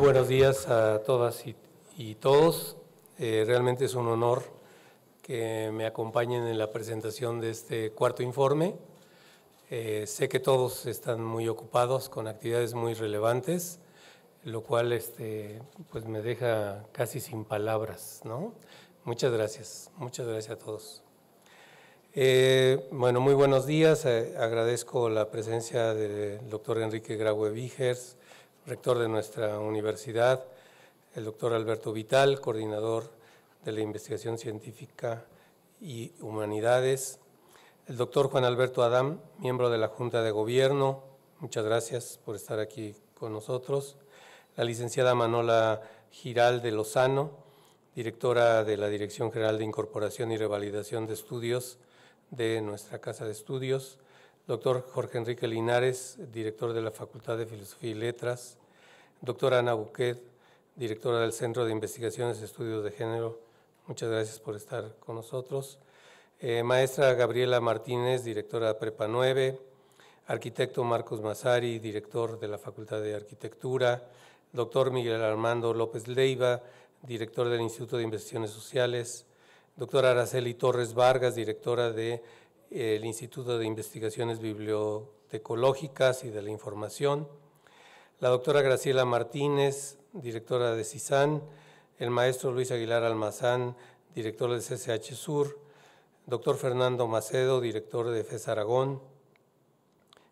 buenos días a todas y, todos. Eh, realmente es un honor que me acompañen en la presentación de este cuarto informe. Eh, sé que todos están muy ocupados con actividades muy relevantes, lo cual este, pues me deja casi sin palabras. ¿no? Muchas gracias, muchas gracias a todos. Eh, bueno, muy buenos días. agradezco la presencia del doctor Enrique Graue Vigers, rector de nuestra universidad, el doctor Alberto Vital, coordinador de la investigación científica y humanidades, el doctor Juan Alberto Adam, miembro de la Junta de Gobierno, muchas gracias por estar aquí con nosotros, la licenciada Manola Giral de Lozano, directora de la Dirección General de Incorporación y Revalidación de Estudios de nuestra Casa de Estudios, doctor Jorge Enrique Linares, director de la Facultad de Filosofía y Letras, Doctora Ana Buquet, directora del Centro de Investigaciones y Estudios de Género, muchas gracias por estar con nosotros. Eh, maestra Gabriela Martínez, directora de Prepa 9, arquitecto Marcos Mazari, director de la Facultad de Arquitectura, doctor Miguel Armando López Leiva, director del Instituto de Investigaciones Sociales, doctora Araceli Torres Vargas, directora del de, eh, Instituto de Investigaciones Bibliotecológicas y de la Información, la doctora Graciela Martínez, directora de CISAN, el maestro Luis Aguilar Almazán, director del CCH Sur, doctor Fernando Macedo, director de FES Aragón,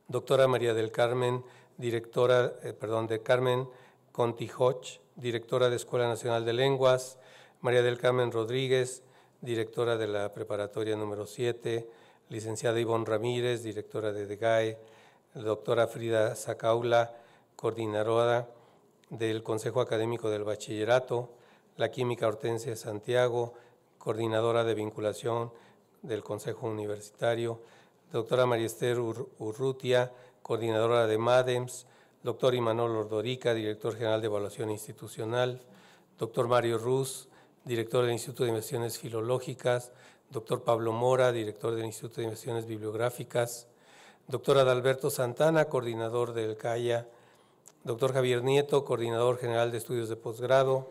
doctora María del Carmen, directora, eh, perdón, de Carmen Contijoch, directora de Escuela Nacional de Lenguas, María del Carmen Rodríguez, directora de la preparatoria número 7, licenciada Ivonne Ramírez, directora de DEGAE, doctora Frida Zacaula, coordinadora del Consejo Académico del Bachillerato, la química Hortensia Santiago, coordinadora de vinculación del Consejo Universitario, doctora María Esther Urrutia, coordinadora de MADEMS, doctor Imanol Ordorica, director general de evaluación institucional, doctor Mario Ruz, director del Instituto de Inversiones Filológicas, doctor Pablo Mora, director del Instituto de Inversiones Bibliográficas, doctor Adalberto Santana, coordinador del CAIA, doctor Javier Nieto, coordinador general de estudios de posgrado,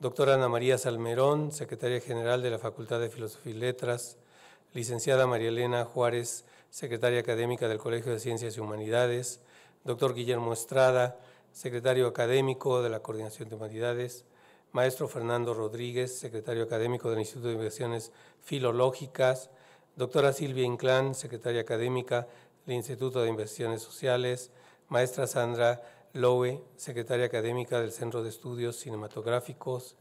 doctora Ana María Salmerón, secretaria general de la Facultad de Filosofía y Letras, licenciada María Elena Juárez, secretaria académica del Colegio de Ciencias y Humanidades, doctor Guillermo Estrada, secretario académico de la Coordinación de Humanidades, maestro Fernando Rodríguez, secretario académico del Instituto de Inversiones Filológicas, doctora Silvia Inclán, secretaria académica del Instituto de Investigaciones Sociales, maestra Sandra Lowe, secretaria académica del Centro de Estudios Cinematográficos,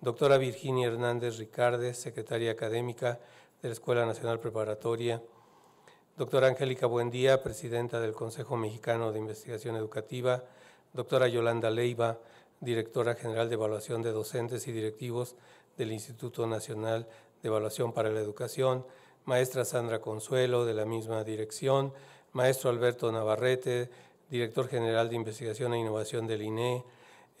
doctora Virginia Hernández Ricardes, secretaria académica de la Escuela Nacional Preparatoria, doctora Angélica Buendía, presidenta del Consejo Mexicano de Investigación Educativa, doctora Yolanda Leiva, directora general de evaluación de docentes y directivos del Instituto Nacional de Evaluación para la Educación, maestra Sandra Consuelo de la misma dirección, maestro Alberto Navarrete, director general de investigación e innovación del INE, eh,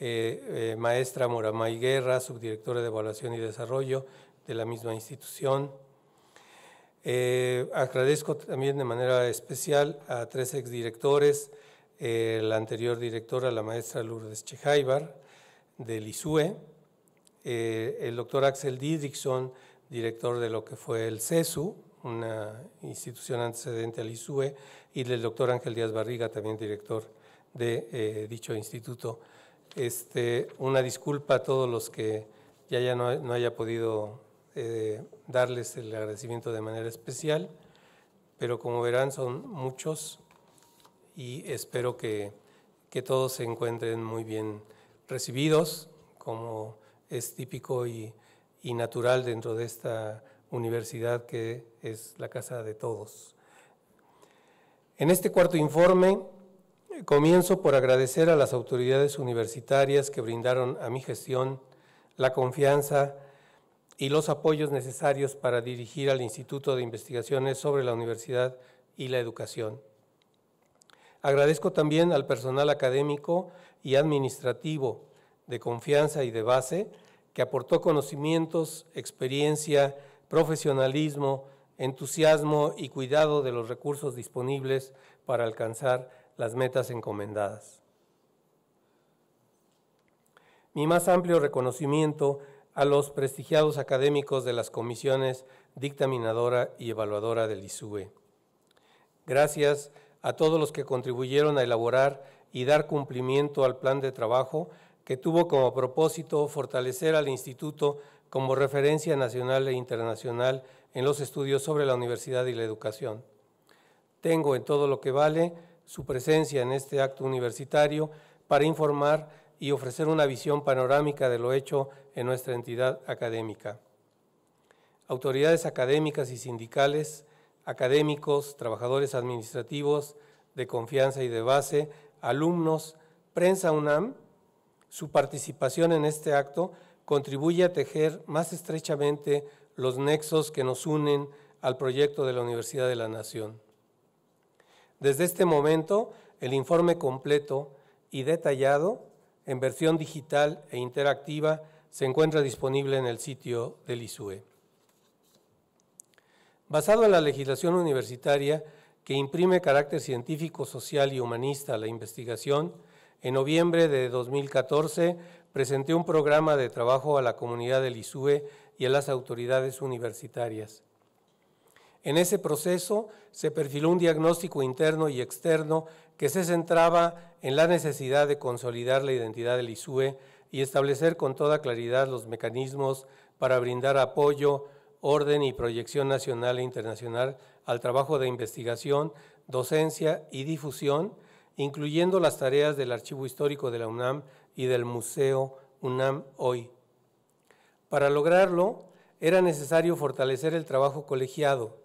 eh, maestra Moramay Guerra, subdirectora de evaluación y desarrollo de la misma institución. Eh, agradezco también de manera especial a tres exdirectores, la anterior directora, la maestra Lourdes Chejaibar, del ISUE, el doctor Axel Didrikson, director de lo que fue el CESU, una institución antecedente al ISUE, y del doctor Ángel Díaz Barriga, también director de eh, dicho instituto. Este, una disculpa a todos los que ya, ya no, no haya podido eh, darles el agradecimiento de manera especial, pero como verán son muchos y espero que, que todos se encuentren muy bien recibidos, como es típico y, y natural dentro de esta universidad que es la casa de todos. En este cuarto informe comienzo por agradecer a las autoridades universitarias que brindaron a mi gestión la confianza y los apoyos necesarios para dirigir al Instituto de Investigaciones sobre la Universidad y la Educación. Agradezco también al personal académico y administrativo de confianza y de base que aportó conocimientos, experiencia, profesionalismo entusiasmo y cuidado de los recursos disponibles para alcanzar las metas encomendadas. Mi más amplio reconocimiento a los prestigiados académicos de las comisiones dictaminadora y evaluadora del ISUE. Gracias a todos los que contribuyeron a elaborar y dar cumplimiento al plan de trabajo que tuvo como propósito fortalecer al Instituto como referencia nacional e internacional en los estudios sobre la universidad y la educación. Tengo en todo lo que vale su presencia en este acto universitario para informar y ofrecer una visión panorámica de lo hecho en nuestra entidad académica. Autoridades académicas y sindicales, académicos, trabajadores administrativos, de confianza y de base, alumnos, prensa UNAM, su participación en este acto contribuye a tejer más estrechamente los nexos que nos unen al proyecto de la Universidad de la Nación. Desde este momento, el informe completo y detallado, en versión digital e interactiva, se encuentra disponible en el sitio del ISUE. Basado en la legislación universitaria que imprime carácter científico, social y humanista a la investigación, en noviembre de 2014 presenté un programa de trabajo a la comunidad del ISUE y a las autoridades universitarias. En ese proceso se perfiló un diagnóstico interno y externo que se centraba en la necesidad de consolidar la identidad del ISUE y establecer con toda claridad los mecanismos para brindar apoyo, orden y proyección nacional e internacional al trabajo de investigación, docencia y difusión, incluyendo las tareas del Archivo Histórico de la UNAM y del Museo UNAM Hoy. Para lograrlo, era necesario fortalecer el trabajo colegiado,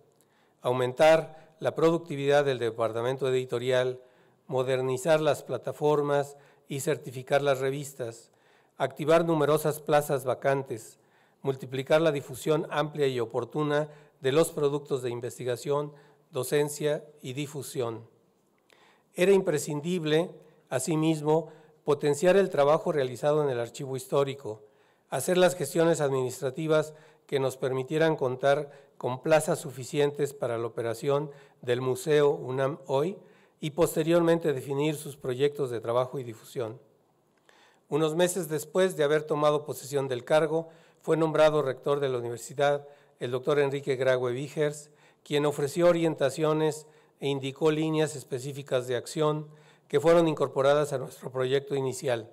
aumentar la productividad del departamento editorial, modernizar las plataformas y certificar las revistas, activar numerosas plazas vacantes, multiplicar la difusión amplia y oportuna de los productos de investigación, docencia y difusión. Era imprescindible, asimismo, potenciar el trabajo realizado en el archivo histórico, hacer las gestiones administrativas que nos permitieran contar con plazas suficientes para la operación del Museo UNAM hoy y posteriormente definir sus proyectos de trabajo y difusión. Unos meses después de haber tomado posesión del cargo, fue nombrado rector de la universidad el doctor Enrique Grague Vigers, quien ofreció orientaciones e indicó líneas específicas de acción que fueron incorporadas a nuestro proyecto inicial.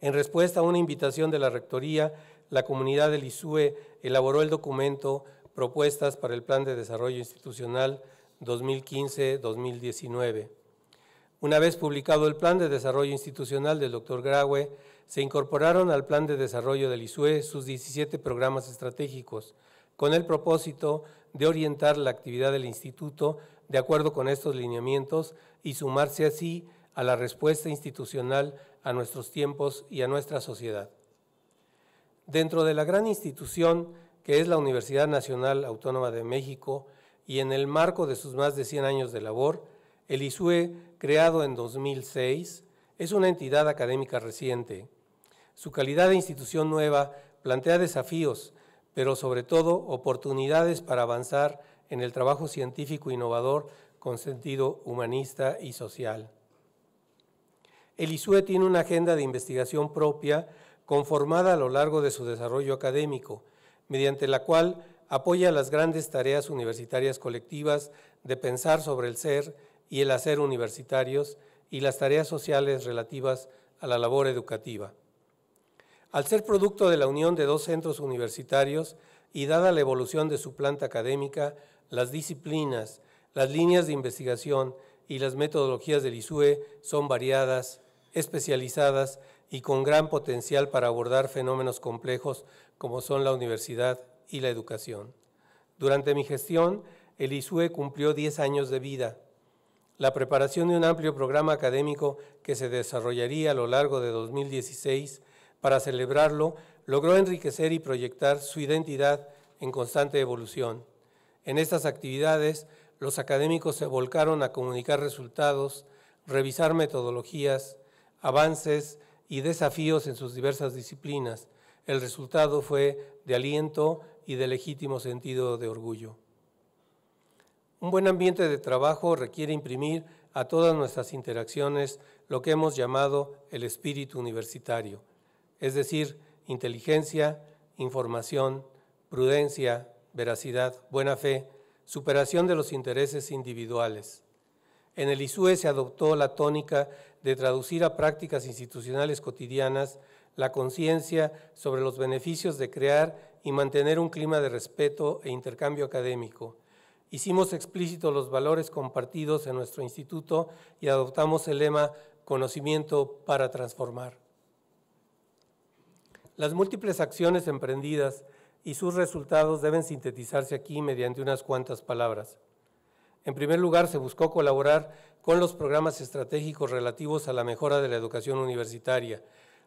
En respuesta a una invitación de la Rectoría, la comunidad del ISUE elaboró el documento Propuestas para el Plan de Desarrollo Institucional 2015-2019. Una vez publicado el Plan de Desarrollo Institucional del Dr. Graue, se incorporaron al Plan de Desarrollo del ISUE sus 17 programas estratégicos, con el propósito de orientar la actividad del Instituto de acuerdo con estos lineamientos y sumarse así a la respuesta institucional a nuestros tiempos y a nuestra sociedad. Dentro de la gran institución que es la Universidad Nacional Autónoma de México y en el marco de sus más de 100 años de labor, el ISUE, creado en 2006, es una entidad académica reciente. Su calidad de institución nueva plantea desafíos, pero sobre todo oportunidades para avanzar en el trabajo científico innovador con sentido humanista y social. El ISUE tiene una agenda de investigación propia conformada a lo largo de su desarrollo académico, mediante la cual apoya las grandes tareas universitarias colectivas de pensar sobre el ser y el hacer universitarios y las tareas sociales relativas a la labor educativa. Al ser producto de la unión de dos centros universitarios y dada la evolución de su planta académica, las disciplinas, las líneas de investigación y las metodologías del ISUE son variadas especializadas y con gran potencial para abordar fenómenos complejos como son la universidad y la educación. Durante mi gestión, el ISUE cumplió 10 años de vida. La preparación de un amplio programa académico que se desarrollaría a lo largo de 2016 para celebrarlo logró enriquecer y proyectar su identidad en constante evolución. En estas actividades, los académicos se volcaron a comunicar resultados, revisar metodologías, avances y desafíos en sus diversas disciplinas. El resultado fue de aliento y de legítimo sentido de orgullo. Un buen ambiente de trabajo requiere imprimir a todas nuestras interacciones lo que hemos llamado el espíritu universitario, es decir, inteligencia, información, prudencia, veracidad, buena fe, superación de los intereses individuales. En el ISUE se adoptó la tónica de traducir a prácticas institucionales cotidianas la conciencia sobre los beneficios de crear y mantener un clima de respeto e intercambio académico. Hicimos explícitos los valores compartidos en nuestro instituto y adoptamos el lema Conocimiento para transformar. Las múltiples acciones emprendidas y sus resultados deben sintetizarse aquí mediante unas cuantas palabras. En primer lugar, se buscó colaborar con los programas estratégicos relativos a la mejora de la educación universitaria,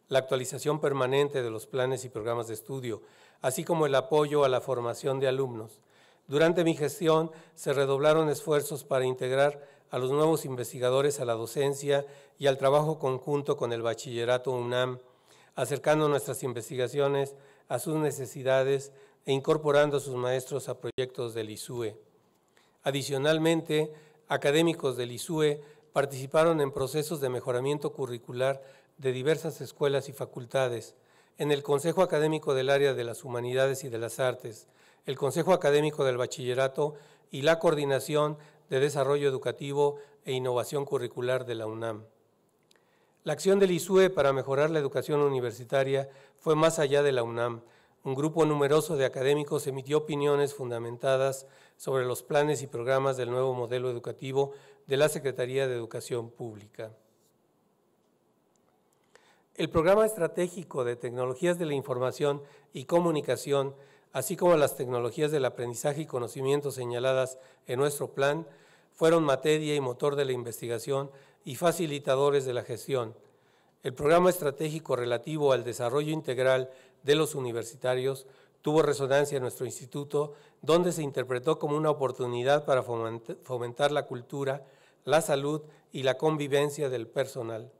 la actualización permanente de los planes y programas de estudio, así como el apoyo a la formación de alumnos. Durante mi gestión se redoblaron esfuerzos para integrar a los nuevos investigadores a la docencia y al trabajo conjunto con el bachillerato UNAM, acercando nuestras investigaciones a sus necesidades e incorporando a sus maestros a proyectos del ISUE. Adicionalmente, académicos del ISUE participaron en procesos de mejoramiento curricular de diversas escuelas y facultades, en el Consejo Académico del Área de las Humanidades y de las Artes, el Consejo Académico del Bachillerato y la Coordinación de Desarrollo Educativo e Innovación Curricular de la UNAM. La acción del ISUE para mejorar la educación universitaria fue más allá de la UNAM, un grupo numeroso de académicos emitió opiniones fundamentadas sobre los planes y programas del nuevo modelo educativo de la Secretaría de Educación Pública. El Programa Estratégico de Tecnologías de la Información y Comunicación, así como las tecnologías del aprendizaje y conocimiento señaladas en nuestro plan, fueron materia y motor de la investigación y facilitadores de la gestión. El Programa Estratégico relativo al desarrollo integral de los universitarios tuvo resonancia en nuestro instituto, donde se interpretó como una oportunidad para fomentar la cultura, la salud y la convivencia del personal.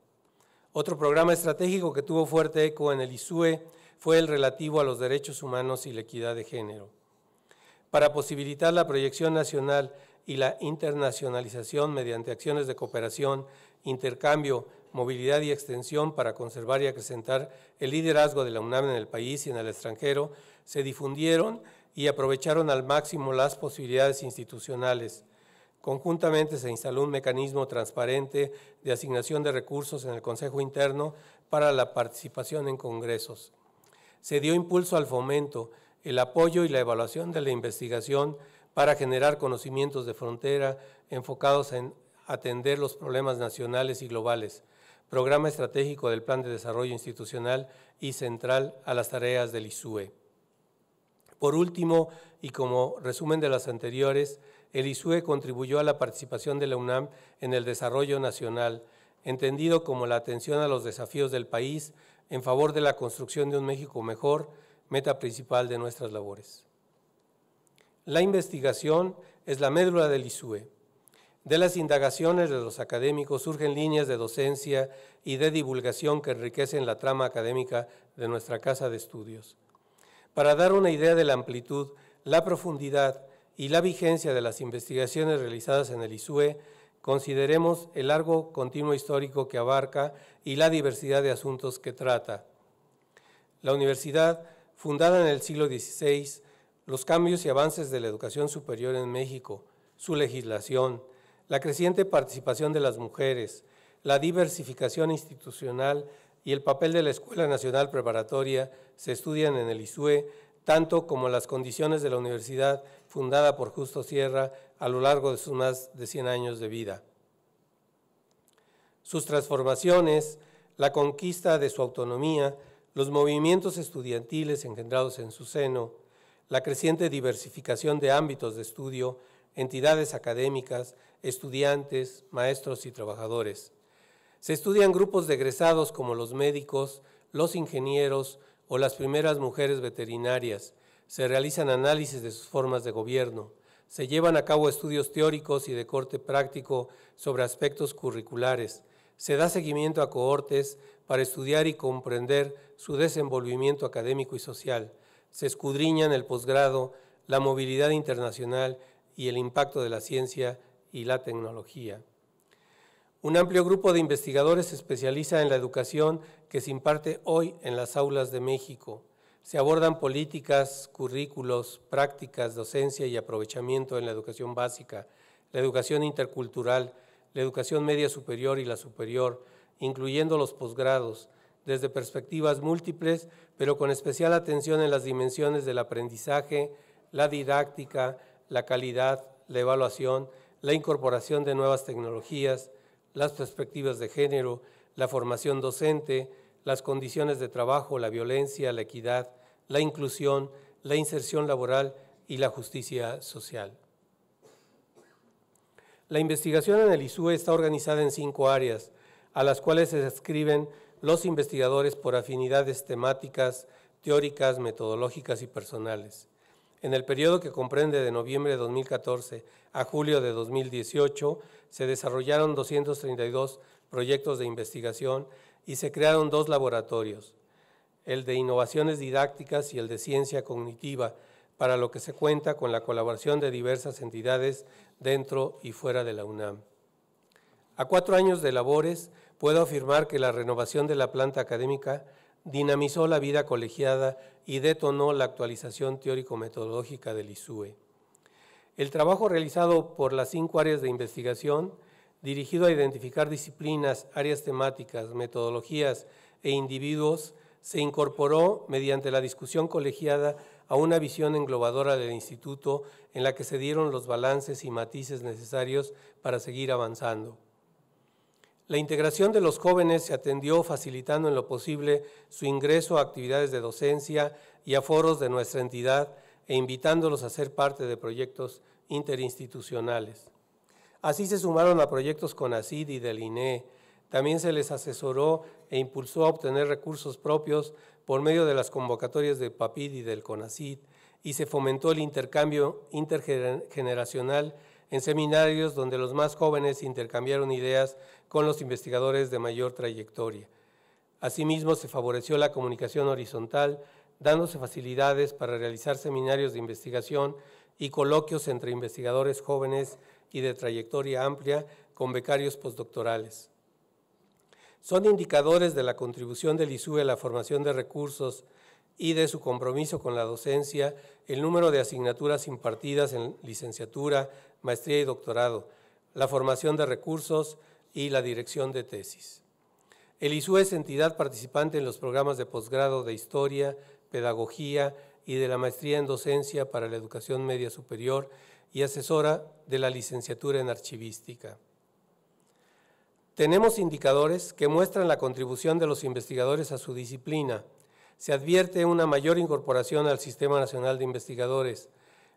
Otro programa estratégico que tuvo fuerte eco en el ISUE fue el relativo a los derechos humanos y la equidad de género. Para posibilitar la proyección nacional y la internacionalización mediante acciones de cooperación, intercambio movilidad y extensión para conservar y acrecentar el liderazgo de la UNAM en el país y en el extranjero, se difundieron y aprovecharon al máximo las posibilidades institucionales. Conjuntamente se instaló un mecanismo transparente de asignación de recursos en el Consejo Interno para la participación en congresos. Se dio impulso al fomento, el apoyo y la evaluación de la investigación para generar conocimientos de frontera enfocados en atender los problemas nacionales y globales. Programa Estratégico del Plan de Desarrollo Institucional y Central a las tareas del ISUE. Por último, y como resumen de las anteriores, el ISUE contribuyó a la participación de la UNAM en el desarrollo nacional, entendido como la atención a los desafíos del país en favor de la construcción de un México mejor, meta principal de nuestras labores. La investigación es la médula del ISUE de las indagaciones de los académicos surgen líneas de docencia y de divulgación que enriquecen la trama académica de nuestra casa de estudios. Para dar una idea de la amplitud, la profundidad y la vigencia de las investigaciones realizadas en el ISUE, consideremos el largo continuo histórico que abarca y la diversidad de asuntos que trata. La universidad, fundada en el siglo XVI, los cambios y avances de la educación superior en México, su legislación, la creciente participación de las mujeres, la diversificación institucional y el papel de la Escuela Nacional Preparatoria se estudian en el ISUE, tanto como las condiciones de la universidad fundada por Justo Sierra a lo largo de sus más de 100 años de vida. Sus transformaciones, la conquista de su autonomía, los movimientos estudiantiles engendrados en su seno, la creciente diversificación de ámbitos de estudio, entidades académicas, estudiantes, maestros y trabajadores. Se estudian grupos de egresados como los médicos, los ingenieros o las primeras mujeres veterinarias. Se realizan análisis de sus formas de gobierno. Se llevan a cabo estudios teóricos y de corte práctico sobre aspectos curriculares. Se da seguimiento a cohortes para estudiar y comprender su desenvolvimiento académico y social. Se escudriñan el posgrado, la movilidad internacional y el impacto de la ciencia y la tecnología. Un amplio grupo de investigadores se especializa en la educación que se imparte hoy en las aulas de México. Se abordan políticas, currículos, prácticas, docencia y aprovechamiento en la educación básica, la educación intercultural, la educación media superior y la superior, incluyendo los posgrados, desde perspectivas múltiples, pero con especial atención en las dimensiones del aprendizaje, la didáctica, la calidad, la evaluación, la incorporación de nuevas tecnologías, las perspectivas de género, la formación docente, las condiciones de trabajo, la violencia, la equidad, la inclusión, la inserción laboral y la justicia social. La investigación en el ISUE está organizada en cinco áreas, a las cuales se describen los investigadores por afinidades temáticas, teóricas, metodológicas y personales. En el periodo que comprende de noviembre de 2014 a julio de 2018, se desarrollaron 232 proyectos de investigación y se crearon dos laboratorios, el de innovaciones didácticas y el de ciencia cognitiva, para lo que se cuenta con la colaboración de diversas entidades dentro y fuera de la UNAM. A cuatro años de labores, puedo afirmar que la renovación de la planta académica dinamizó la vida colegiada y detonó la actualización teórico-metodológica del ISUE. El trabajo realizado por las cinco áreas de investigación, dirigido a identificar disciplinas, áreas temáticas, metodologías e individuos, se incorporó mediante la discusión colegiada a una visión englobadora del instituto en la que se dieron los balances y matices necesarios para seguir avanzando. La integración de los jóvenes se atendió facilitando en lo posible su ingreso a actividades de docencia y a foros de nuestra entidad e invitándolos a ser parte de proyectos interinstitucionales. Así se sumaron a proyectos con ACID y del INE. También se les asesoró e impulsó a obtener recursos propios por medio de las convocatorias de PAPID y del CONACID y se fomentó el intercambio intergeneracional en seminarios donde los más jóvenes intercambiaron ideas con los investigadores de mayor trayectoria. Asimismo, se favoreció la comunicación horizontal, dándose facilidades para realizar seminarios de investigación y coloquios entre investigadores jóvenes y de trayectoria amplia con becarios postdoctorales. Son indicadores de la contribución del ISUE a la formación de recursos y de su compromiso con la docencia, el número de asignaturas impartidas en licenciatura, maestría y doctorado, la formación de recursos y la dirección de tesis. El ISU es entidad participante en los programas de posgrado de Historia, Pedagogía y de la Maestría en Docencia para la Educación Media Superior y asesora de la licenciatura en Archivística. Tenemos indicadores que muestran la contribución de los investigadores a su disciplina, se advierte una mayor incorporación al Sistema Nacional de Investigadores,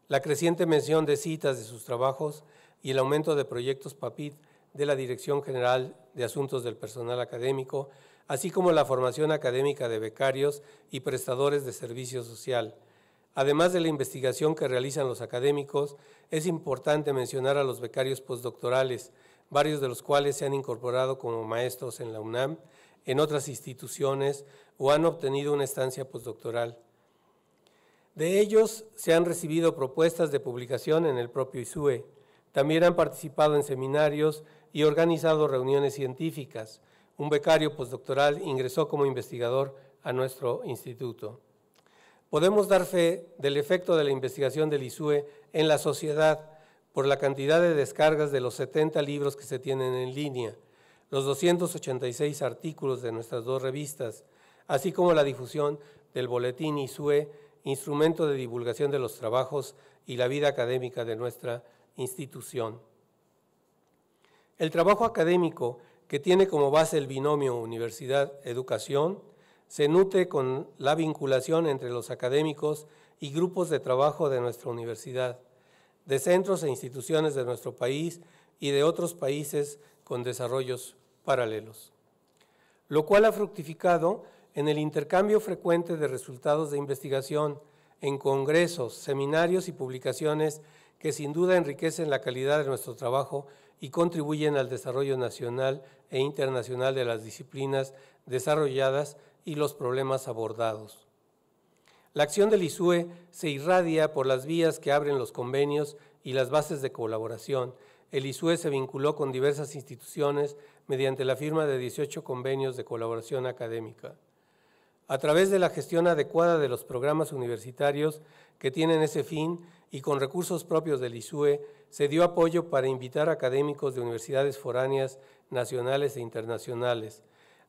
la creciente mención de citas de sus trabajos y el aumento de proyectos PAPIT de la Dirección General de Asuntos del Personal Académico, así como la formación académica de becarios y prestadores de servicio social. Además de la investigación que realizan los académicos, es importante mencionar a los becarios postdoctorales, varios de los cuales se han incorporado como maestros en la UNAM en otras instituciones o han obtenido una estancia postdoctoral. De ellos se han recibido propuestas de publicación en el propio ISUE. También han participado en seminarios y organizado reuniones científicas. Un becario postdoctoral ingresó como investigador a nuestro instituto. Podemos dar fe del efecto de la investigación del ISUE en la sociedad por la cantidad de descargas de los 70 libros que se tienen en línea, los 286 artículos de nuestras dos revistas, así como la difusión del boletín ISUE, instrumento de divulgación de los trabajos y la vida académica de nuestra institución. El trabajo académico que tiene como base el binomio universidad-educación se nutre con la vinculación entre los académicos y grupos de trabajo de nuestra universidad, de centros e instituciones de nuestro país y de otros países con desarrollos paralelos, lo cual ha fructificado en el intercambio frecuente de resultados de investigación, en congresos, seminarios y publicaciones que sin duda enriquecen la calidad de nuestro trabajo y contribuyen al desarrollo nacional e internacional de las disciplinas desarrolladas y los problemas abordados. La acción del ISUE se irradia por las vías que abren los convenios y las bases de colaboración. El ISUE se vinculó con diversas instituciones mediante la firma de 18 convenios de colaboración académica. A través de la gestión adecuada de los programas universitarios que tienen ese fin y con recursos propios del ISUE, se dio apoyo para invitar académicos de universidades foráneas, nacionales e internacionales.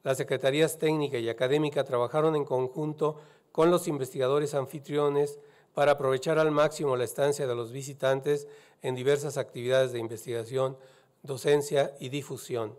Las secretarías técnica y académica trabajaron en conjunto con los investigadores anfitriones para aprovechar al máximo la estancia de los visitantes en diversas actividades de investigación, docencia y difusión.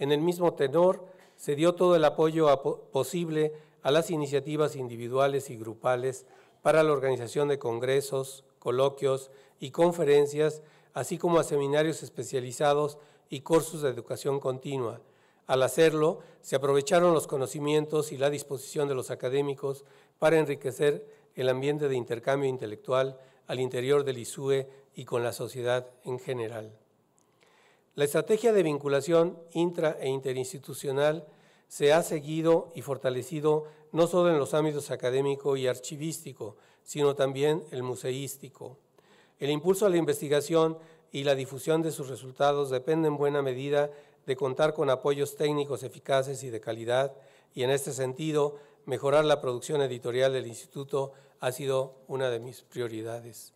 En el mismo tenor, se dio todo el apoyo posible a las iniciativas individuales y grupales para la organización de congresos, coloquios y conferencias, así como a seminarios especializados y cursos de educación continua. Al hacerlo, se aprovecharon los conocimientos y la disposición de los académicos para enriquecer el ambiente de intercambio intelectual al interior del ISUE y con la sociedad en general. La estrategia de vinculación intra e interinstitucional se ha seguido y fortalecido no solo en los ámbitos académico y archivístico, sino también el museístico. El impulso a la investigación y la difusión de sus resultados depende en buena medida de contar con apoyos técnicos eficaces y de calidad, y en este sentido, mejorar la producción editorial del instituto ha sido una de mis prioridades.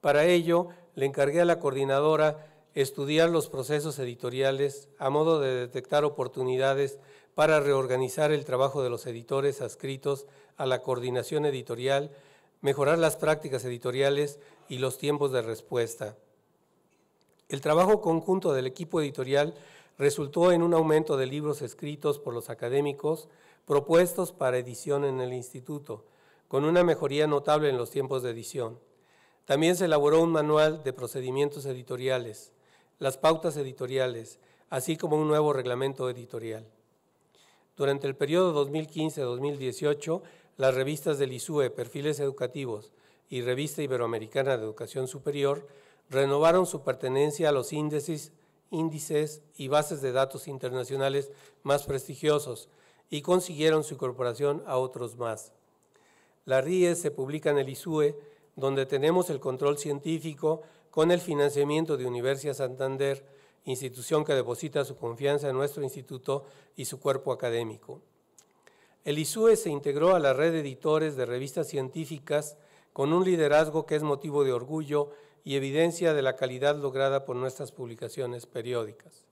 Para ello, le encargué a la coordinadora estudiar los procesos editoriales a modo de detectar oportunidades para reorganizar el trabajo de los editores adscritos a la coordinación editorial, mejorar las prácticas editoriales y los tiempos de respuesta. El trabajo conjunto del equipo editorial resultó en un aumento de libros escritos por los académicos propuestos para edición en el instituto, con una mejoría notable en los tiempos de edición. También se elaboró un manual de procedimientos editoriales las pautas editoriales, así como un nuevo reglamento editorial. Durante el periodo 2015-2018, las revistas del ISUE, Perfiles Educativos y Revista Iberoamericana de Educación Superior renovaron su pertenencia a los índices, índices y bases de datos internacionales más prestigiosos y consiguieron su incorporación a otros más. La RIes se publica en el ISUE, donde tenemos el control científico, con el financiamiento de Universidad Santander, institución que deposita su confianza en nuestro instituto y su cuerpo académico. El ISUE se integró a la red de editores de revistas científicas con un liderazgo que es motivo de orgullo y evidencia de la calidad lograda por nuestras publicaciones periódicas.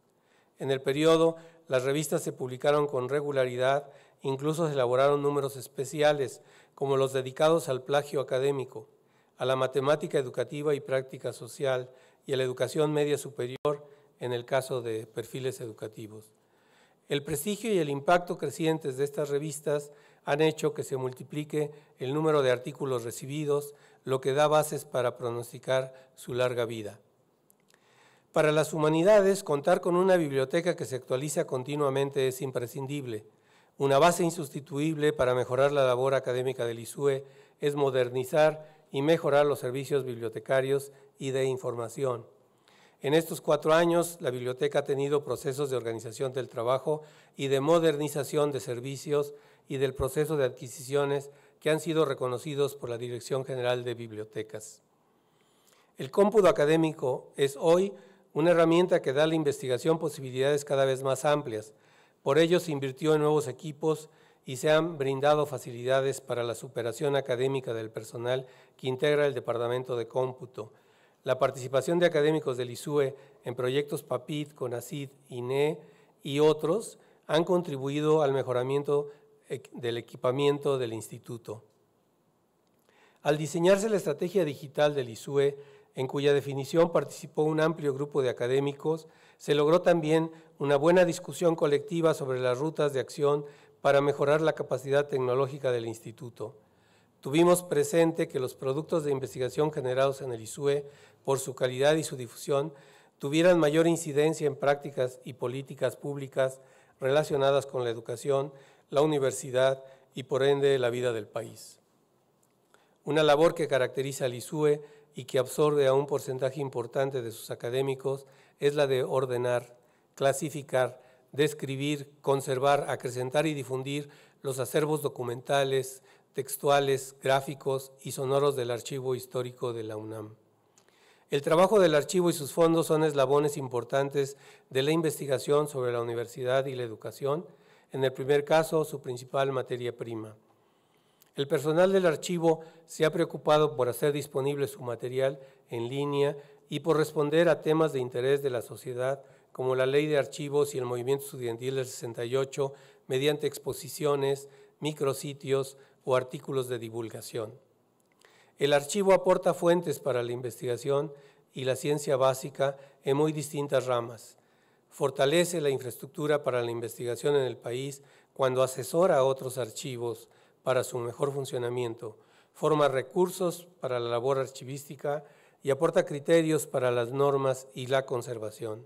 En el periodo, las revistas se publicaron con regularidad, incluso se elaboraron números especiales, como los dedicados al plagio académico, a la matemática educativa y práctica social y a la educación media superior en el caso de perfiles educativos. El prestigio y el impacto crecientes de estas revistas han hecho que se multiplique el número de artículos recibidos, lo que da bases para pronosticar su larga vida. Para las humanidades, contar con una biblioteca que se actualiza continuamente es imprescindible. Una base insustituible para mejorar la labor académica del ISUE es modernizar y mejorar los servicios bibliotecarios y de información. En estos cuatro años, la biblioteca ha tenido procesos de organización del trabajo y de modernización de servicios y del proceso de adquisiciones que han sido reconocidos por la Dirección General de Bibliotecas. El cómputo académico es hoy una herramienta que da a la investigación posibilidades cada vez más amplias. Por ello se invirtió en nuevos equipos y se han brindado facilidades para la superación académica del personal que integra el Departamento de Cómputo. La participación de académicos del ISUE en proyectos PAPIT, CONACID, INE y otros han contribuido al mejoramiento eh, del equipamiento del instituto. Al diseñarse la estrategia digital del ISUE, en cuya definición participó un amplio grupo de académicos, se logró también una buena discusión colectiva sobre las rutas de acción para mejorar la capacidad tecnológica del instituto. Tuvimos presente que los productos de investigación generados en el ISUE, por su calidad y su difusión, tuvieran mayor incidencia en prácticas y políticas públicas relacionadas con la educación, la universidad y por ende la vida del país. Una labor que caracteriza al ISUE y que absorbe a un porcentaje importante de sus académicos es la de ordenar, clasificar, describir, conservar, acrecentar y difundir los acervos documentales, textuales, gráficos y sonoros del Archivo Histórico de la UNAM. El trabajo del archivo y sus fondos son eslabones importantes de la investigación sobre la universidad y la educación, en el primer caso su principal materia prima. El personal del archivo se ha preocupado por hacer disponible su material en línea y por responder a temas de interés de la sociedad como la Ley de Archivos y el Movimiento Estudiantil del 68, mediante exposiciones, micrositios o artículos de divulgación. El archivo aporta fuentes para la investigación y la ciencia básica en muy distintas ramas. Fortalece la infraestructura para la investigación en el país cuando asesora a otros archivos para su mejor funcionamiento, forma recursos para la labor archivística y aporta criterios para las normas y la conservación.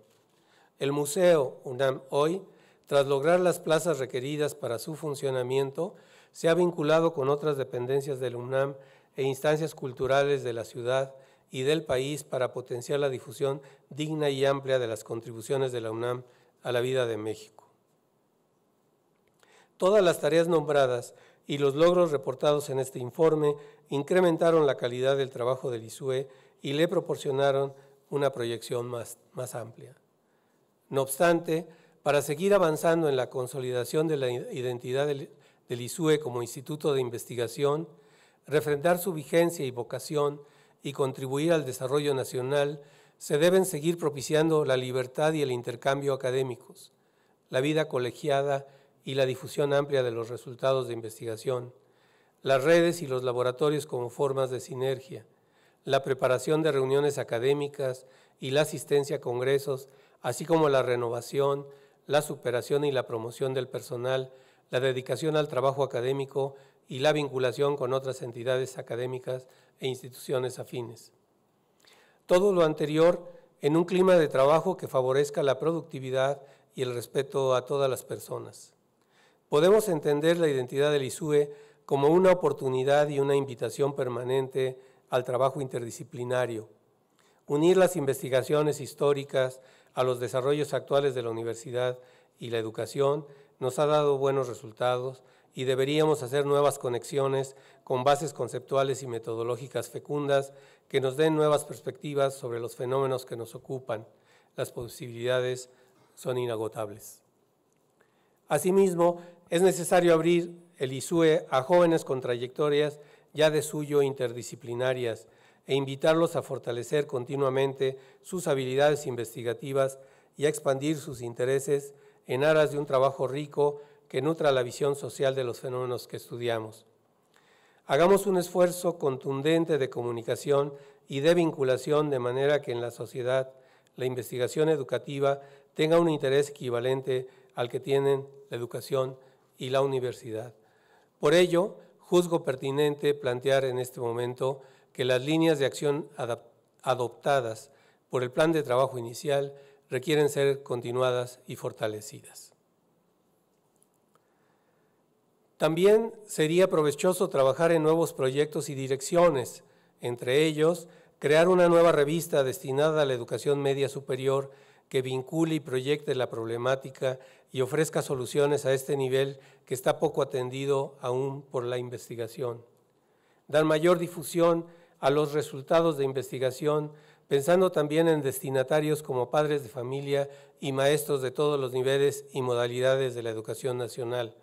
El Museo UNAM Hoy, tras lograr las plazas requeridas para su funcionamiento, se ha vinculado con otras dependencias del UNAM e instancias culturales de la ciudad y del país para potenciar la difusión digna y amplia de las contribuciones de la UNAM a la vida de México. Todas las tareas nombradas y los logros reportados en este informe incrementaron la calidad del trabajo del ISUE y le proporcionaron una proyección más, más amplia. No obstante, para seguir avanzando en la consolidación de la identidad del, ISUE como instituto de investigación, refrendar su vigencia y vocación y contribuir al desarrollo nacional, se deben seguir propiciando la libertad y el intercambio académicos, la vida colegiada y la difusión amplia de los resultados de investigación, las redes y los laboratorios como formas de sinergia, la preparación de reuniones académicas y la asistencia a congresos así como la renovación, la superación y la promoción del personal, la dedicación al trabajo académico y la vinculación con otras entidades académicas e instituciones afines. Todo lo anterior en un clima de trabajo que favorezca la productividad y el respeto a todas las personas. Podemos entender la identidad del ISUE como una oportunidad y una invitación permanente al trabajo interdisciplinario. Unir las investigaciones históricas, a los desarrollos actuales de la universidad y la educación nos ha dado buenos resultados y deberíamos hacer nuevas conexiones con bases conceptuales y metodológicas fecundas que nos den nuevas perspectivas sobre los fenómenos que nos ocupan. Las posibilidades son inagotables. Asimismo, es necesario abrir el ISUE a jóvenes con trayectorias ya de suyo interdisciplinarias, e invitarlos a fortalecer continuamente sus habilidades investigativas y a expandir sus intereses en aras de un trabajo rico que nutra la visión social de los fenómenos que estudiamos. Hagamos un esfuerzo contundente de comunicación y de vinculación de manera que en la sociedad la investigación educativa tenga un interés equivalente al que tienen la educación y la universidad. Por ello, juzgo pertinente plantear en este momento que las líneas de acción adoptadas por el plan de trabajo inicial requieren ser continuadas y fortalecidas. También sería provechoso trabajar en nuevos proyectos y direcciones, entre ellos crear una nueva revista destinada a la educación media superior que vincule y proyecte la problemática y ofrezca soluciones a este nivel que está poco atendido aún por la investigación. Dar mayor difusión a los resultados de investigación, pensando también en destinatarios como padres de familia y maestros de todos los niveles y modalidades de la educación nacional.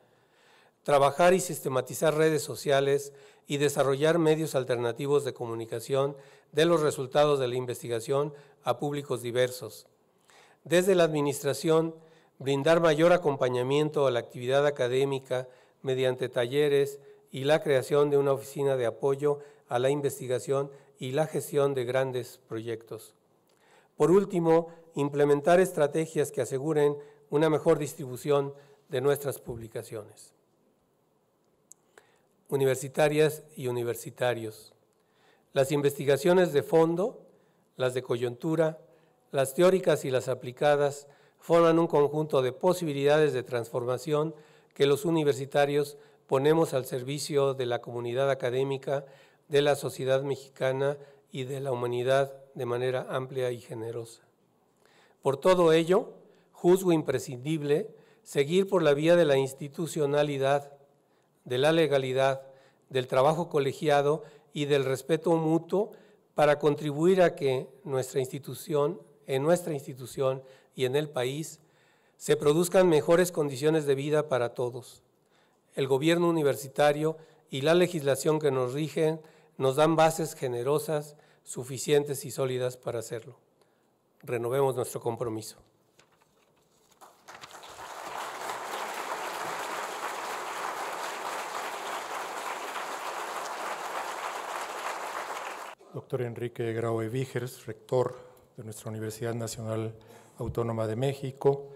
Trabajar y sistematizar redes sociales y desarrollar medios alternativos de comunicación de los resultados de la investigación a públicos diversos. Desde la Administración, brindar mayor acompañamiento a la actividad académica mediante talleres y la creación de una oficina de apoyo a la investigación y la gestión de grandes proyectos. Por último, implementar estrategias que aseguren una mejor distribución de nuestras publicaciones. Universitarias y universitarios. Las investigaciones de fondo, las de coyuntura, las teóricas y las aplicadas forman un conjunto de posibilidades de transformación que los universitarios ponemos al servicio de la comunidad académica de la sociedad mexicana y de la humanidad de manera amplia y generosa. Por todo ello, juzgo imprescindible seguir por la vía de la institucionalidad, de la legalidad, del trabajo colegiado y del respeto mutuo para contribuir a que nuestra institución, en nuestra institución y en el país, se produzcan mejores condiciones de vida para todos. El gobierno universitario y la legislación que nos rigen nos dan bases generosas, suficientes y sólidas para hacerlo. Renovemos nuestro compromiso. Doctor Enrique Grau Víger, rector de nuestra Universidad Nacional Autónoma de México,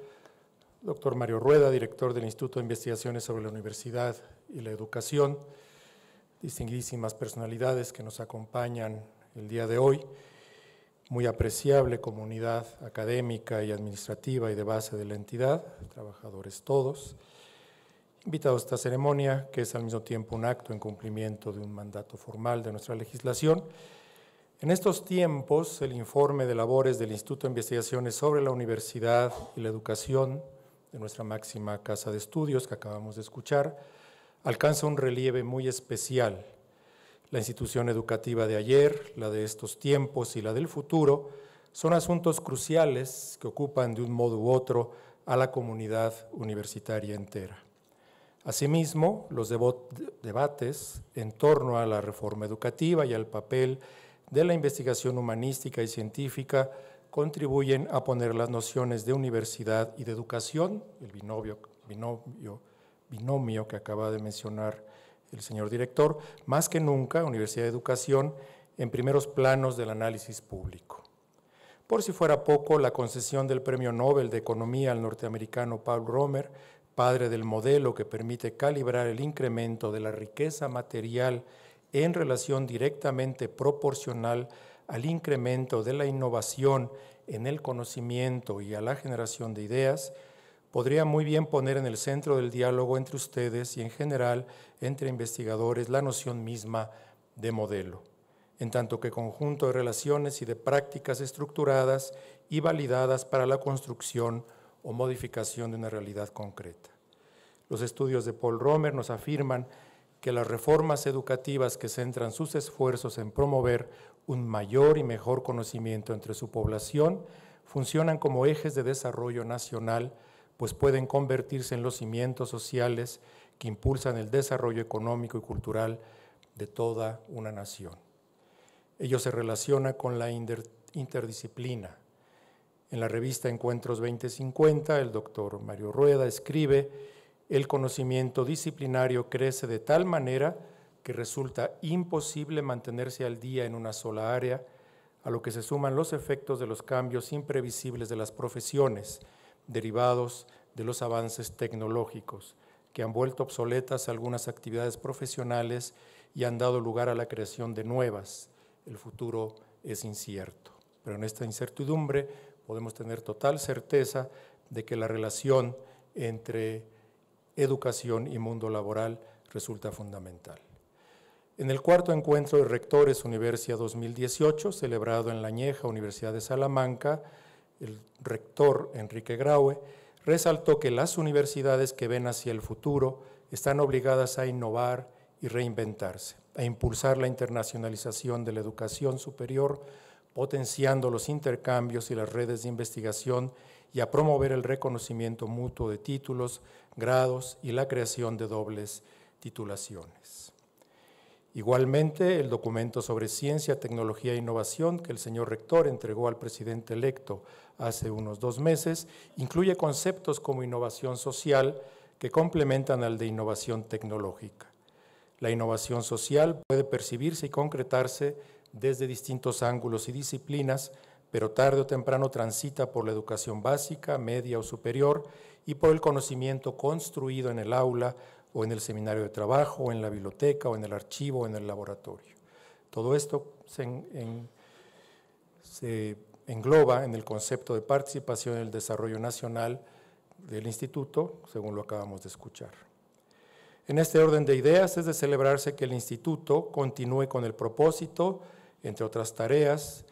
doctor Mario Rueda, director del Instituto de Investigaciones sobre la Universidad y la Educación, distinguidísimas personalidades que nos acompañan el día de hoy, muy apreciable comunidad académica y administrativa y de base de la entidad, trabajadores todos, invitados a esta ceremonia, que es al mismo tiempo un acto en cumplimiento de un mandato formal de nuestra legislación. En estos tiempos, el informe de labores del Instituto de Investigaciones sobre la Universidad y la Educación de nuestra máxima casa de estudios que acabamos de escuchar, alcanza un relieve muy especial. La institución educativa de ayer, la de estos tiempos y la del futuro son asuntos cruciales que ocupan de un modo u otro a la comunidad universitaria entera. Asimismo, los debates en torno a la reforma educativa y al papel de la investigación humanística y científica contribuyen a poner las nociones de universidad y de educación, el binomio, binomio que acaba de mencionar el señor director, más que nunca Universidad de Educación en primeros planos del análisis público. Por si fuera poco, la concesión del Premio Nobel de Economía al norteamericano Paul Romer, padre del modelo que permite calibrar el incremento de la riqueza material en relación directamente proporcional al incremento de la innovación en el conocimiento y a la generación de ideas, podría muy bien poner en el centro del diálogo entre ustedes y en general entre investigadores la noción misma de modelo, en tanto que conjunto de relaciones y de prácticas estructuradas y validadas para la construcción o modificación de una realidad concreta. Los estudios de Paul Romer nos afirman que las reformas educativas que centran sus esfuerzos en promover un mayor y mejor conocimiento entre su población funcionan como ejes de desarrollo nacional pues pueden convertirse en los cimientos sociales que impulsan el desarrollo económico y cultural de toda una nación. Ello se relaciona con la interdisciplina. En la revista Encuentros 2050, el doctor Mario Rueda escribe, el conocimiento disciplinario crece de tal manera que resulta imposible mantenerse al día en una sola área, a lo que se suman los efectos de los cambios imprevisibles de las profesiones, derivados de los avances tecnológicos que han vuelto obsoletas algunas actividades profesionales y han dado lugar a la creación de nuevas. El futuro es incierto, pero en esta incertidumbre podemos tener total certeza de que la relación entre educación y mundo laboral resulta fundamental. En el cuarto encuentro de rectores Universia 2018, celebrado en La Universidad de Salamanca, el rector Enrique Graue, resaltó que las universidades que ven hacia el futuro están obligadas a innovar y reinventarse, a impulsar la internacionalización de la educación superior, potenciando los intercambios y las redes de investigación y a promover el reconocimiento mutuo de títulos, grados y la creación de dobles titulaciones. Igualmente, el documento sobre ciencia, tecnología e innovación que el señor rector entregó al presidente electo hace unos dos meses, incluye conceptos como innovación social que complementan al de innovación tecnológica. La innovación social puede percibirse y concretarse desde distintos ángulos y disciplinas, pero tarde o temprano transita por la educación básica, media o superior y por el conocimiento construido en el aula o en el seminario de trabajo, o en la biblioteca, o en el archivo, o en el laboratorio. Todo esto se, se engloba en el concepto de participación en el desarrollo nacional del instituto, según lo acabamos de escuchar. En este orden de ideas es de celebrarse que el instituto continúe con el propósito, entre otras tareas,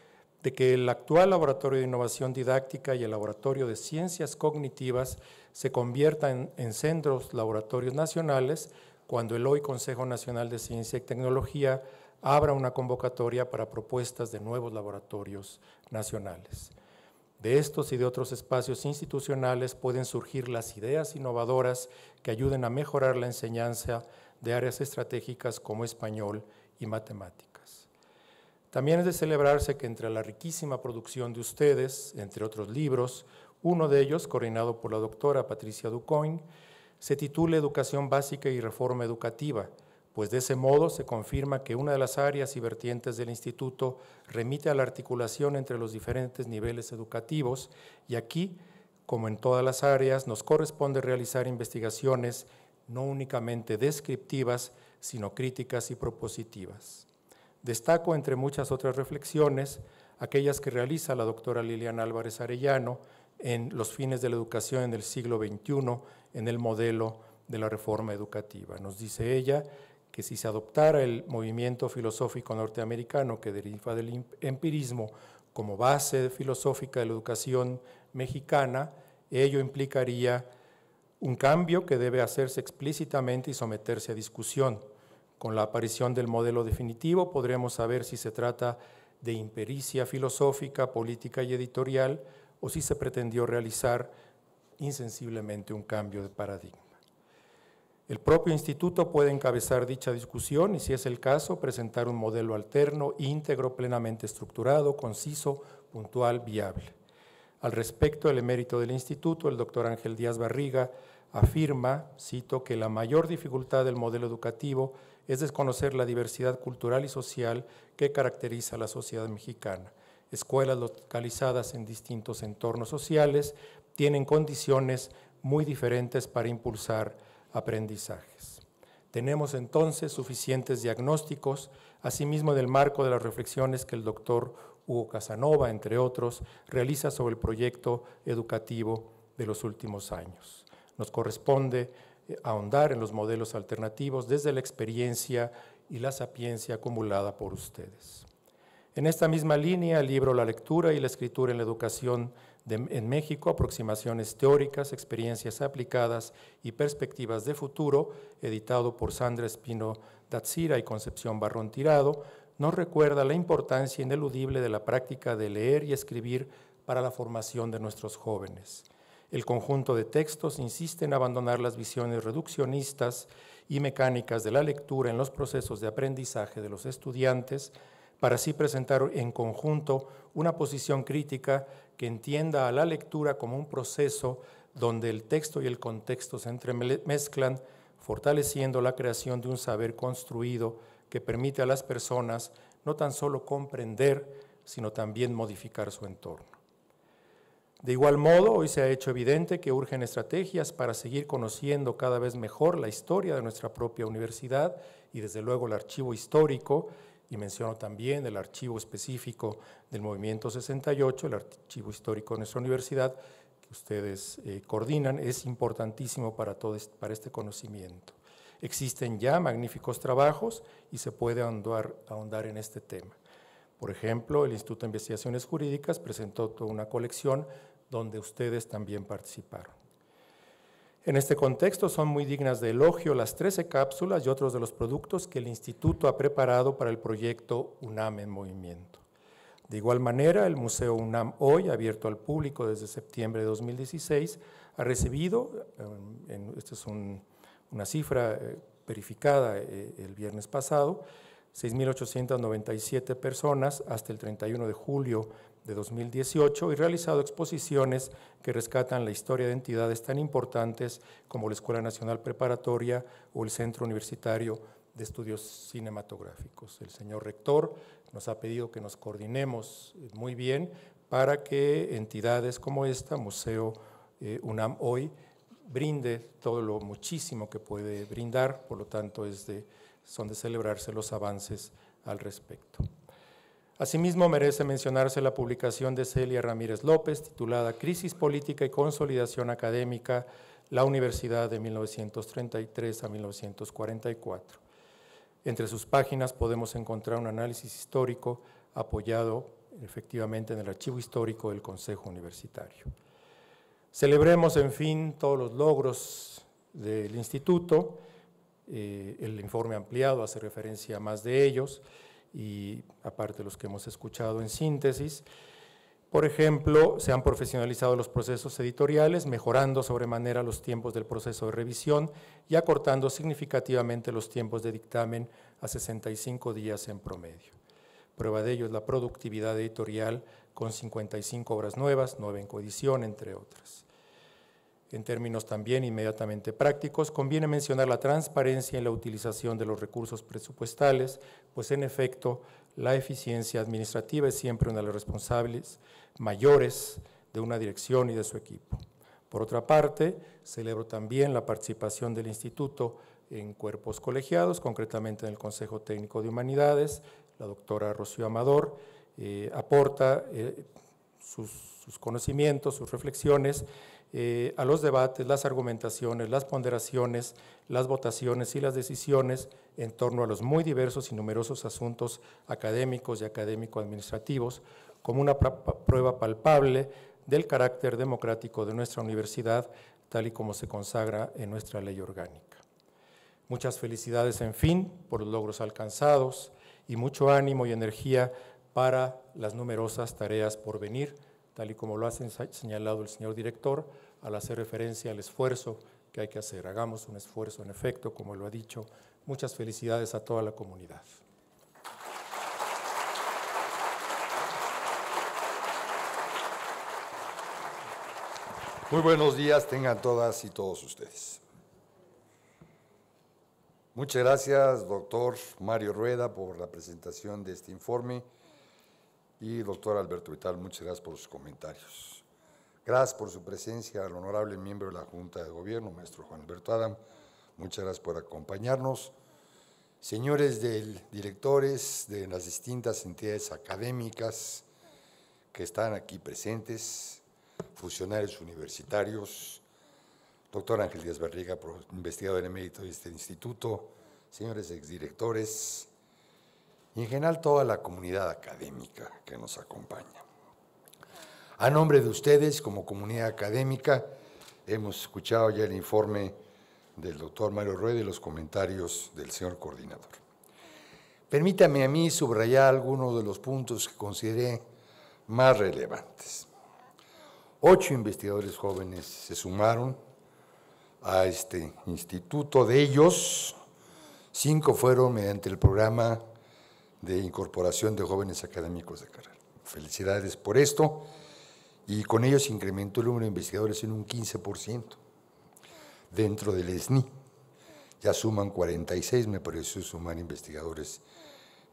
de que el actual Laboratorio de Innovación Didáctica y el Laboratorio de Ciencias Cognitivas se conviertan en, centros laboratorios nacionales cuando el hoy Consejo Nacional de Ciencia y Tecnología abra una convocatoria para propuestas de nuevos laboratorios nacionales. De estos y de otros espacios institucionales pueden surgir las ideas innovadoras que ayuden a mejorar la enseñanza de áreas estratégicas como español y matemáticas. También es de celebrarse que entre la riquísima producción de ustedes, entre otros libros, uno de ellos, coordinado por la doctora Patricia Ducoin, se titula Educación Básica y Reforma Educativa, pues de ese modo se confirma que una de las áreas y vertientes del instituto remite a la articulación entre los diferentes niveles educativos y aquí, como en todas las áreas, nos corresponde realizar investigaciones no únicamente descriptivas, sino críticas y propositivas. Destaco, entre muchas otras reflexiones, aquellas que realiza la doctora Liliana Álvarez Arellano en Los fines de la educación en el siglo XXI en el modelo de la reforma educativa. Nos dice ella que si se adoptara el movimiento filosófico norteamericano que deriva del em-, empirismo como base filosófica de la educación mexicana, ello implicaría un cambio que debe hacerse explícitamente y someterse a discusión. Con la aparición del modelo definitivo podremos saber si se trata de impericia filosófica, política y editorial o si se pretendió realizar insensiblemente un cambio de paradigma. El propio instituto puede encabezar dicha discusión y, si es el caso, presentar un modelo alterno, íntegro, plenamente estructurado, conciso, puntual, viable. Al respecto, el emérito del instituto, el doctor Ángel Díaz Barriga, afirma, cito, que la mayor dificultad del modelo educativo es desconocer la diversidad cultural y social que caracteriza a la sociedad mexicana. Escuelas localizadas en distintos entornos sociales tienen condiciones muy diferentes para impulsar aprendizajes. Tenemos entonces suficientes diagnósticos, asimismo del marco de las reflexiones que el doctor Hugo Casanova, entre otros, realiza sobre el proyecto educativo de los últimos años. Nos corresponde eh, ahondar en los modelos alternativos desde la experiencia y la sapiencia acumulada por ustedes. En esta misma línea, el libro La lectura y la escritura en la educación en México, aproximaciones teóricas, experiencias aplicadas y perspectivas de futuro, editado por Sandra Espino Datsira y Concepción Barrón Tirado, nos recuerda la importancia ineludible de la práctica de leer y escribir para la formación de nuestros jóvenes. El conjunto de textos insiste en abandonar las visiones reduccionistas y mecánicas de la lectura en los procesos de aprendizaje de los estudiantes, para así presentar en conjunto una posición crítica que entienda a la lectura como un proceso donde el texto y el contexto se entremezclan, fortaleciendo la creación de un saber construido que permite a las personas no tan solo comprender, sino también modificar su entorno. De igual modo, hoy se ha hecho evidente que urgen estrategias para seguir conociendo cada vez mejor la historia de nuestra propia universidad y desde luego el archivo histórico y menciono también el archivo específico del Movimiento 68, el archivo histórico de nuestra universidad, que ustedes eh, coordinan, es importantísimo para, todo este, para este conocimiento. Existen ya magníficos trabajos y se puede ahondar, ahondar en este tema. Por ejemplo, el Instituto de Investigaciones Jurídicas presentó toda una colección donde ustedes también participaron. En este contexto son muy dignas de elogio las 13 cápsulas y otros de los productos que el instituto ha preparado para el proyecto UNAM en movimiento. De igual manera, el Museo UNAM hoy, abierto al público desde septiembre de 2016, ha recibido, um, esta es una cifra eh, verificada eh, el viernes pasado, 6.897 personas hasta el 31 de julio de 2018 y realizado exposiciones que rescatan la historia de entidades tan importantes como la Escuela Nacional Preparatoria o el Centro Universitario de Estudios Cinematográficos. El señor rector nos ha pedido que nos coordinemos muy bien para que entidades como esta, Museo eh, UNAM Hoy, brinde todo lo muchísimo que puede brindar, por lo tanto son de celebrarse los avances al respecto. Asimismo, merece mencionarse la publicación de Celia Ramírez López, titulada Crisis Política y Consolidación Académica, la Universidad de 1933 a 1944. Entre sus páginas podemos encontrar un análisis histórico apoyado efectivamente en el archivo histórico del Consejo Universitario. Celebremos, en fin, todos los logros del instituto, eh, el informe ampliado hace referencia a más de ellos, y aparte los que hemos escuchado en síntesis. Por ejemplo, se han profesionalizado los procesos editoriales, mejorando sobremanera los tiempos del proceso de revisión y acortando significativamente los tiempos de dictamen a 65 días en promedio. Prueba de ello es la productividad editorial con 55 obras nuevas, 9 en coedición, entre otras. En términos también inmediatamente prácticos, conviene mencionar la transparencia en la utilización de los recursos presupuestales, pues en efecto la eficiencia administrativa es siempre una de las responsables mayores de una dirección y de su equipo. Por otra parte, celebro también la participación del Instituto en cuerpos colegiados, concretamente en el Consejo Técnico de Humanidades. La doctora Rocío Amador eh, aporta eh, sus conocimientos, sus reflexiones eh, a los debates, las argumentaciones, las ponderaciones, las votaciones y las decisiones en torno a los muy diversos y numerosos asuntos académicos y académico-administrativos como una prueba palpable del carácter democrático de nuestra universidad, tal y como se consagra en nuestra ley orgánica. Muchas felicidades, en fin, por los logros alcanzados y mucho ánimo y energía para las numerosas tareas por venir tal y como lo ha señalado el señor director al hacer referencia al esfuerzo que hay que hacer. Hagamos un esfuerzo en efecto, como lo ha dicho. Muchas felicidades a toda la comunidad. Muy buenos días tengan todas y todos ustedes. Muchas gracias, doctor Mario Rueda, por la presentación de este informe. Y doctor Alberto Vital, muchas gracias por sus comentarios. Gracias por su presencia al honorable miembro de la Junta de Gobierno, maestro Juan Alberto Adam. Muchas gracias por acompañarnos. Señores directores de las distintas entidades académicas que están aquí presentes, funcionarios universitarios, doctor Ángel Díaz Barriga, investigador en emérito de este instituto, señores exdirectores, y en general toda la comunidad académica que nos acompaña. A nombre de ustedes, como comunidad académica, hemos escuchado ya el informe del doctor Mario Rueda y los comentarios del señor coordinador. Permítame a mí subrayar algunos de los puntos que consideré más relevantes. Ocho investigadores jóvenes se sumaron a este instituto. De ellos, cinco fueron mediante el programa de incorporación de jóvenes académicos de carrera. Felicidades por esto y con ellos se incrementó el número de investigadores en un 15% dentro del ESNI. Ya suman 46, me pareció sumar investigadores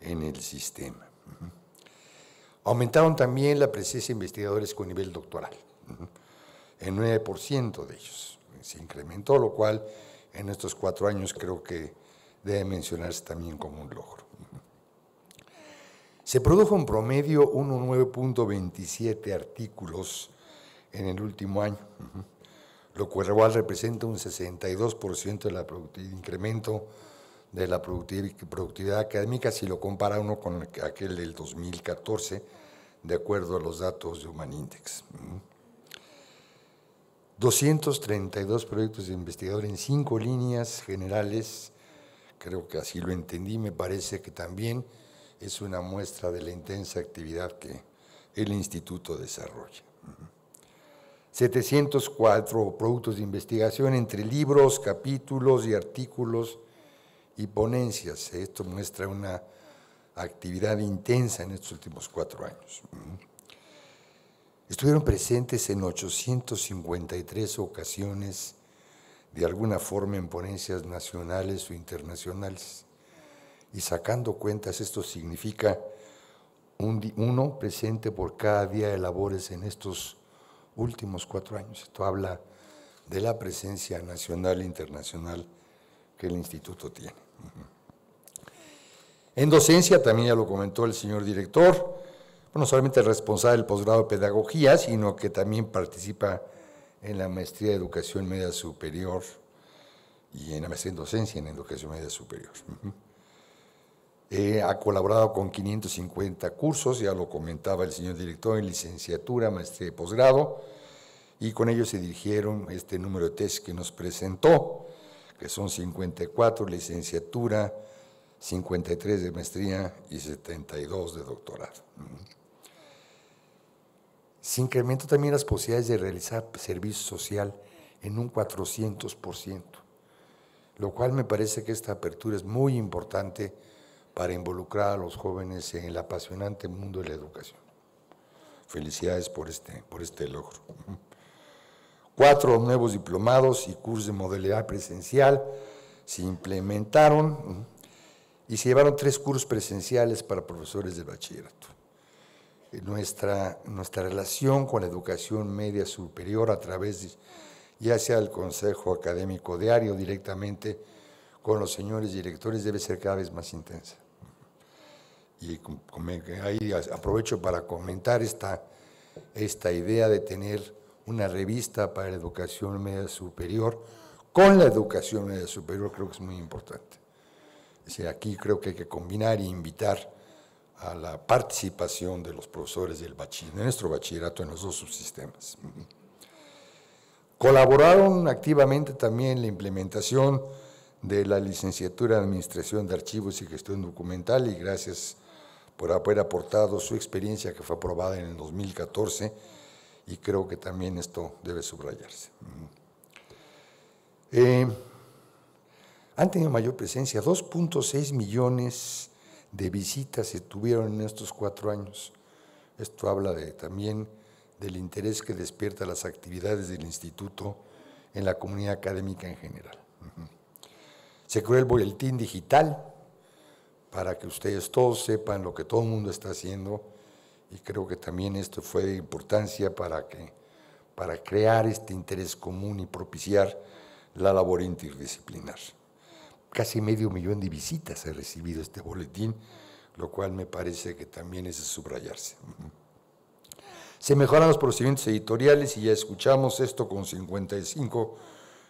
en el sistema. Aumentaron también la presencia de investigadores con nivel doctoral, en 9% de ellos. Se incrementó, lo cual en estos cuatro años creo que debe mencionarse también como un logro. Se produjo en promedio 1,9.27 artículos en el último año, lo cual representa un 62% del incremento de la productividad académica si lo compara uno con aquel del 2014, de acuerdo a los datos de Human Index. 232 proyectos de investigador en cinco líneas generales, creo que así lo entendí, me parece que también es una muestra de la intensa actividad que el instituto desarrolla. 704 productos de investigación entre libros, capítulos y artículos y ponencias. Esto muestra una actividad intensa en estos últimos cuatro años. Estuvieron presentes en 853 ocasiones, de alguna forma en ponencias nacionales o internacionales y sacando cuentas, esto significa un, uno presente por cada día de labores en estos últimos cuatro años. Esto habla de la presencia nacional e internacional que el instituto tiene. En docencia, también ya lo comentó el señor director, no solamente responsable del posgrado de pedagogía, sino que también participa en la maestría de educación media superior y en la maestría en docencia en educación media superior ha colaborado con 550 cursos, ya lo comentaba el señor director, en licenciatura, maestría y posgrado, y con ellos se dirigieron este número de test que nos presentó, que son 54 licenciatura, 53 de maestría y 72 de doctorado. Se incrementó también las posibilidades de realizar servicio social en un 400%, lo cual me parece que esta apertura es muy importante para involucrar a los jóvenes en el apasionante mundo de la educación. Felicidades por este, por este logro. Cuatro nuevos diplomados y cursos de modalidad presencial se implementaron y se llevaron tres cursos presenciales para profesores de bachillerato. Nuestra, nuestra relación con la educación media superior a través ya sea el Consejo Académico Diario directamente con los señores directores debe ser cada vez más intensa y ahí aprovecho para comentar esta, esta idea de tener una revista para la educación media superior, con la educación media superior creo que es muy importante. Es decir, aquí creo que hay que combinar e invitar a la participación de los profesores del bachillerato, de nuestro bachillerato en los dos subsistemas. Colaboraron activamente también en la implementación de la licenciatura en Administración de Archivos y Gestión Documental y gracias por haber aportado su experiencia que fue aprobada en el 2014 y creo que también esto debe subrayarse. Mm. Eh, han tenido mayor presencia, 2.6 millones de visitas se tuvieron en estos cuatro años. Esto habla de, también del interés que despierta las actividades del instituto en la comunidad académica en general. Se creó el boletín digital, para que ustedes todos sepan lo que todo el mundo está haciendo y creo que también esto fue de importancia para, que, para crear este interés común y propiciar la labor interdisciplinar. Casi medio millón de visitas he recibido este boletín, lo cual me parece que también es de subrayarse. Se mejoran los procedimientos editoriales y ya escuchamos esto con 55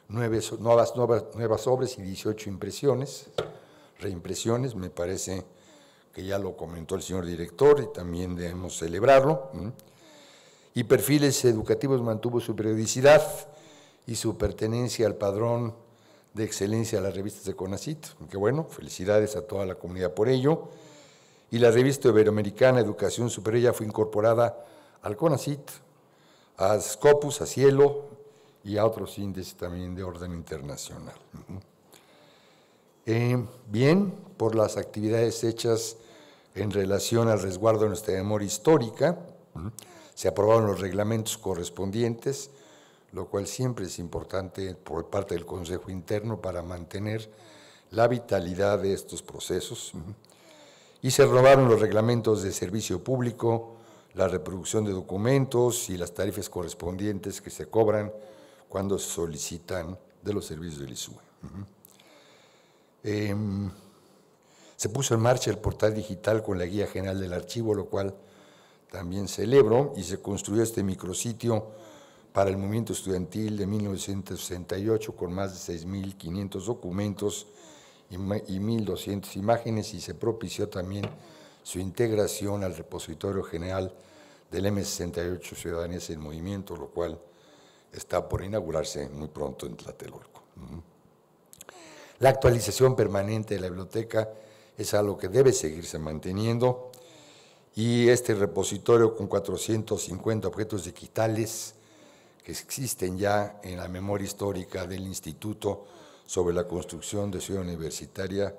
nuevas, nuevas obras y 18 impresiones reimpresiones, me parece que ya lo comentó el señor director y también debemos celebrarlo. Y Perfiles Educativos mantuvo su periodicidad y su pertenencia al padrón de excelencia de las revistas de CONACIT, que bueno, felicidades a toda la comunidad por ello. Y la revista iberoamericana Educación Superior ya fue incorporada al CONACIT, a Scopus, a Cielo y a otros índices también de orden internacional. Eh, bien por las actividades hechas en relación al resguardo de nuestra memoria histórica. Se aprobaron los reglamentos correspondientes, lo cual siempre es importante por parte del Consejo Interno para mantener la vitalidad de estos procesos. Y se robaron los reglamentos de servicio público, la reproducción de documentos y las tarifas correspondientes que se cobran cuando se solicitan de los servicios del ISUE. Em, se puso en marcha el portal digital con la guía general del archivo, lo cual también celebro, y se construyó este micrositio para el movimiento estudiantil de 1968 con más de 6.500 documentos y 1.200 imágenes y se propició también su integración al repositorio general del M68 Ciudadanías en Movimiento, lo cual está por inaugurarse muy pronto en Tlatelolco. La actualización permanente de la biblioteca es algo que debe seguirse manteniendo y este repositorio con 450 objetos digitales que existen ya en la memoria histórica del instituto sobre la construcción de ciudad universitaria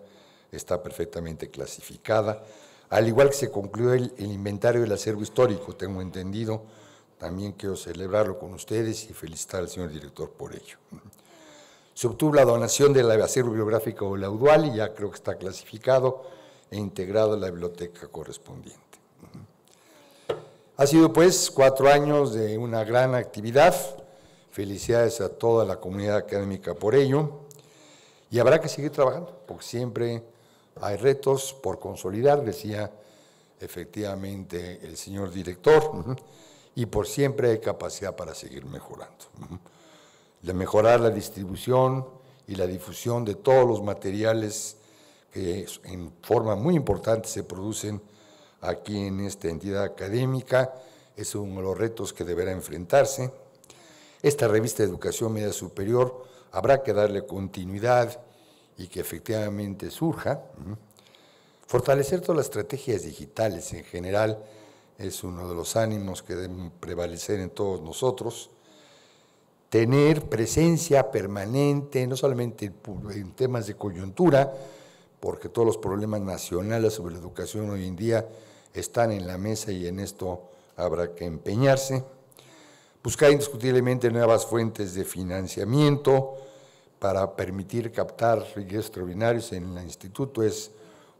está perfectamente clasificada. Al igual que se concluyó el, el inventario del acervo histórico, tengo entendido, también quiero celebrarlo con ustedes y felicitar al señor director por ello. Se obtuvo la donación del acervo bibliográfico laudual y ya creo que está clasificado e integrado a la biblioteca correspondiente. Ha sido pues cuatro años de una gran actividad. Felicidades a toda la comunidad académica por ello. Y habrá que seguir trabajando, porque siempre hay retos por consolidar, decía efectivamente el señor director, y por siempre hay capacidad para seguir mejorando de mejorar la distribución y la difusión de todos los materiales que en forma muy importante se producen aquí en esta entidad académica. Es uno de los retos que deberá enfrentarse. Esta revista de educación media superior habrá que darle continuidad y que efectivamente surja. Fortalecer todas las estrategias digitales en general es uno de los ánimos que deben prevalecer en todos nosotros tener presencia permanente, no solamente en, temas de coyuntura, porque todos los problemas nacionales sobre la educación hoy en día están en la mesa y en esto habrá que empeñarse. Buscar indiscutiblemente nuevas fuentes de financiamiento para permitir captar riesgos extraordinarios en el instituto es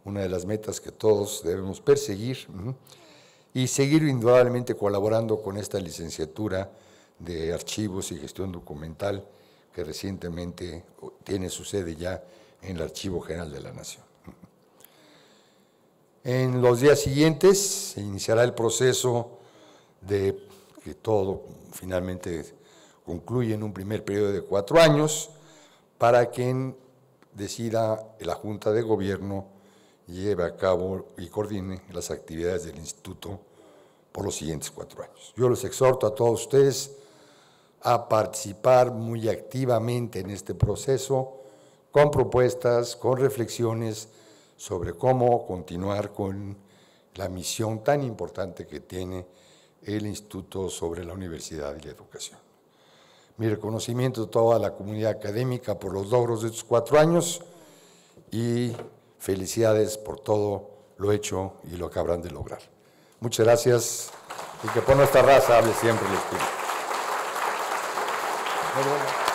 una de las metas que todos debemos perseguir y seguir indudablemente colaborando con esta licenciatura de Archivos y Gestión Documental, que recientemente tiene su sede ya en el Archivo General de la Nación. En los días siguientes se iniciará el proceso de que todo finalmente concluye en un primer periodo de cuatro años para que decida la Junta de Gobierno lleve a cabo y coordine las actividades del Instituto por los siguientes cuatro años. Yo los exhorto a todos ustedes a participar muy activamente en este proceso con propuestas, con reflexiones sobre cómo continuar con la misión tan importante que tiene el Instituto sobre la Universidad y la Educación. Mi reconocimiento a toda la comunidad académica por los logros de estos cuatro años y felicidades por todo lo hecho y lo que habrán de lograr. Muchas gracias y que por nuestra raza hable siempre el Espíritu. Everyone else.